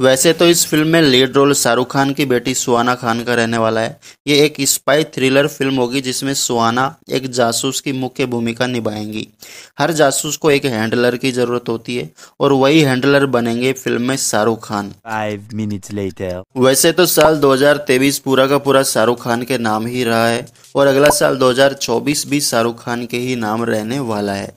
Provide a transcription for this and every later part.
वैसे तो इस फिल्म में लीड रोल शाहरुख खान की बेटी सुहाना खान का रहने वाला है ये एक स्पाई थ्रिलर फिल्म होगी जिसमें सुहाना एक जासूस की मुख्य भूमिका निभाएंगी हर जासूस को एक हैंडलर की जरूरत होती है और वही हैंडलर बनेंगे फिल्म में शाहरुख खान वैसे तो साल 2023 पूरा का पूरा शाहरुख खान के नाम ही रहा है और अगला साल दो भी शाहरुख खान के ही नाम रहने वाला है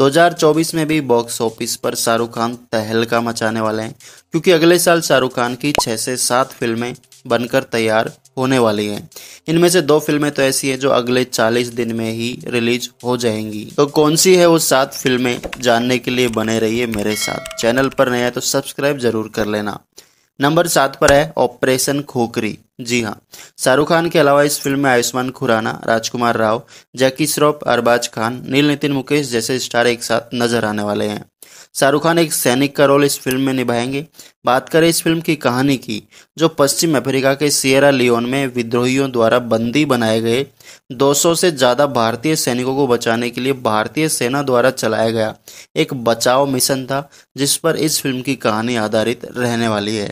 2024 में भी बॉक्स ऑफिस पर शाहरुख खान तहलका मचाने वाले हैं क्योंकि अगले साल शाहरुख खान की छः से सात फिल्में बनकर तैयार होने वाली हैं इनमें से दो फिल्में तो ऐसी हैं जो अगले 40 दिन में ही रिलीज हो जाएंगी तो कौन सी है वो सात फिल्में जानने के लिए बने रहिए मेरे साथ चैनल पर नया तो सब्सक्राइब जरूर कर लेना नंबर सात पर है ऑपरेशन खोकरी जी हाँ शाहरुख खान के अलावा इस फिल्म में आयुष्मान खुराना राजकुमार राव जैकी श्रॉफ अरबाज खान नील नितिन मुकेश जैसे स्टार एक साथ नजर आने वाले हैं शाहरुख खान एक सैनिक का रोल इस फिल्म में निभाएंगे बात करें इस फिल्म की कहानी की जो पश्चिम अफ्रीका के सियरा लियोन में विद्रोहियों द्वारा बंदी बनाए गए 200 से ज़्यादा भारतीय सैनिकों को बचाने के लिए भारतीय सेना द्वारा चलाया गया एक बचाव मिशन था जिस पर इस फिल्म की कहानी आधारित रहने वाली है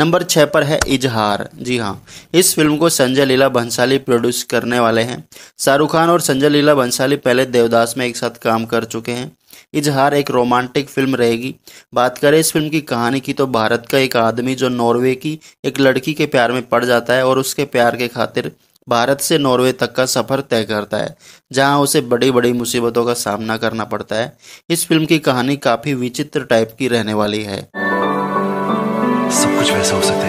नंबर छः पर है इजहार जी हाँ इस फिल्म को संजय लीला भंसाली प्रोड्यूस करने वाले हैं शाहरुख खान और संजय लीला भंसाली पहले देवदास में एक साथ काम कर चुके हैं इजहार एक रोमांटिक फिल्म रहेगी बात करें इस फिल्म की कहानी की तो भारत का एक आदमी जो नॉर्वे की एक लड़की के प्यार में पड़ जाता है और उसके प्यार के खातिर भारत से नॉर्वे तक का सफ़र तय करता है जहां उसे बड़ी बड़ी मुसीबतों का सामना करना पड़ता है इस फिल्म की कहानी काफ़ी विचित्र टाइप की रहने वाली है सब कुछ वैसा हो सकता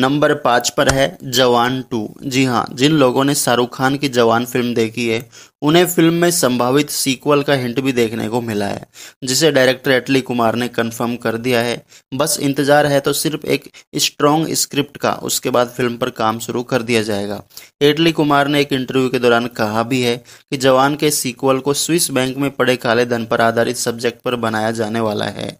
नंबर पाँच पर है जवान टू जी हाँ जिन लोगों ने शाहरुख खान की जवान फिल्म देखी है उन्हें फिल्म में संभावित सीक्वल का हिंट भी देखने को मिला है जिसे डायरेक्टर एटली कुमार ने कंफर्म कर दिया है बस इंतजार है तो सिर्फ एक स्ट्रॉन्ग स्क्रिप्ट का उसके बाद फिल्म पर काम शुरू कर दिया जाएगा एटली कुमार ने एक इंटरव्यू के दौरान कहा भी है कि जवान के सीक्वल को स्विस बैंक में पड़े काले धन पर आधारित सब्जेक्ट पर बनाया जाने वाला है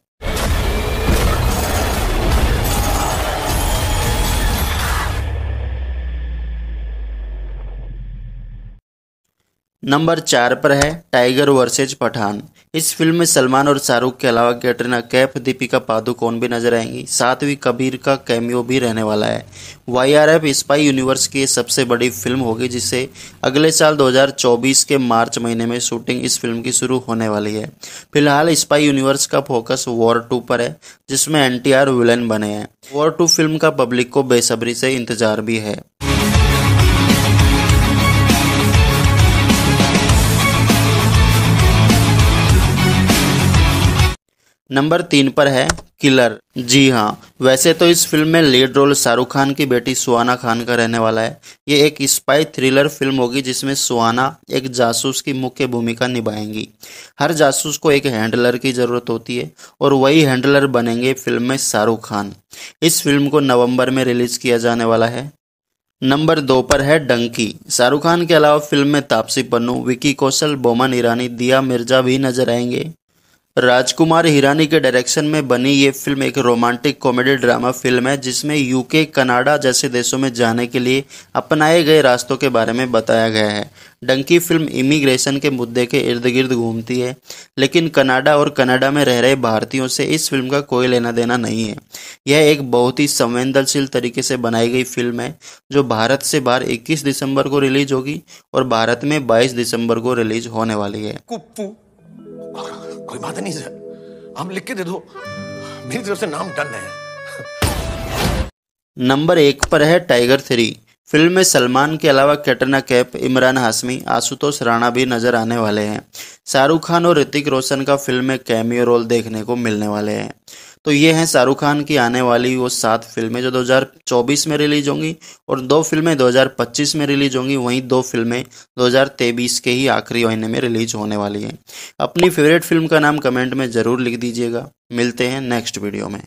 नंबर चार पर है टाइगर वर्सेज पठान इस फिल्म में सलमान और शाहरुख के अलावा कैटरीना कैफ दीपिका पादुकोण भी नजर आएंगी साथ ही कबीर का कैमियो भी रहने वाला है वाईआरएफ स्पाई यूनिवर्स की सबसे बड़ी फिल्म होगी जिसे अगले साल 2024 के मार्च महीने में शूटिंग इस फिल्म की शुरू होने वाली है फिलहाल स्पाई यूनिवर्स का फोकस वॉर टू पर है जिसमें एन विलेन बने हैं वॉर टू फिल्म का पब्लिक को बेसब्री से इंतजार भी है नंबर तीन पर है किलर जी हाँ वैसे तो इस फिल्म में लीड रोल शाहरुख खान की बेटी सुहाना खान का रहने वाला है ये एक स्पाई थ्रिलर फिल्म होगी जिसमें सुहाना एक जासूस की मुख्य भूमिका निभाएंगी हर जासूस को एक हैंडलर की ज़रूरत होती है और वही हैंडलर बनेंगे फिल्म में शाहरुख खान इस फिल्म को नवम्बर में रिलीज़ किया जाने वाला है नंबर दो पर है डंकी शाहरुख खान के अलावा फिल्म में तापसी पन्नू विकी कौशल बोमन ईरानी दिया मिर्जा भी नजर आएंगे राजकुमार हिरानी के डायरेक्शन में बनी ये फिल्म एक रोमांटिक कॉमेडी ड्रामा फिल्म है जिसमें यूके कनाडा जैसे देशों में जाने के लिए अपनाए गए रास्तों के बारे में बताया गया है डंकी फिल्म इमिग्रेशन के मुद्दे के इर्द गिर्द घूमती है लेकिन कनाडा और कनाडा में रह रहे भारतीयों से इस फिल्म का कोई लेना देना नहीं है यह एक बहुत ही संवेदनशील तरीके से बनाई गई फिल्म है जो भारत से बाहर 21 दिसंबर को रिलीज होगी और भारत में 22 दिसंबर को रिलीज होने वाली है कोई बात नहीं सर आप लिख के दे दो मेरी तरफ से नाम डन है नंबर एक पर है टाइगर थ्री फिल्म में सलमान के अलावा कैटरीना कैफ इमरान हाशमी आशुतोष राणा भी नजर आने वाले हैं शाहरुख खान और ऋतिक रोशन का फिल्म में कैमियो रोल देखने को मिलने वाले हैं तो ये हैं शाहरुख खान की आने वाली वो सात फिल्में जो 2024 में रिलीज होंगी और दो फिल्में 2025 में रिलीज होंगी वहीं दो फिल्में 2023 के ही आखिरी महीने में रिलीज होने वाली हैं अपनी फेवरेट फिल्म का नाम कमेंट में ज़रूर लिख दीजिएगा मिलते हैं नेक्स्ट वीडियो में